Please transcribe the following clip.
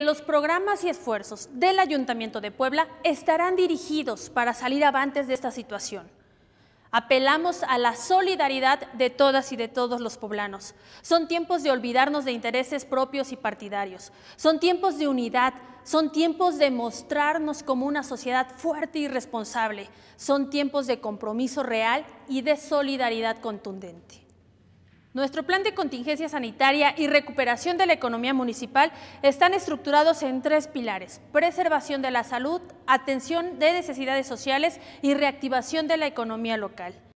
Los programas y esfuerzos del Ayuntamiento de Puebla estarán dirigidos para salir avantes de esta situación. Apelamos a la solidaridad de todas y de todos los poblanos. Son tiempos de olvidarnos de intereses propios y partidarios. Son tiempos de unidad. Son tiempos de mostrarnos como una sociedad fuerte y responsable. Son tiempos de compromiso real y de solidaridad contundente. Nuestro plan de contingencia sanitaria y recuperación de la economía municipal están estructurados en tres pilares, preservación de la salud, atención de necesidades sociales y reactivación de la economía local.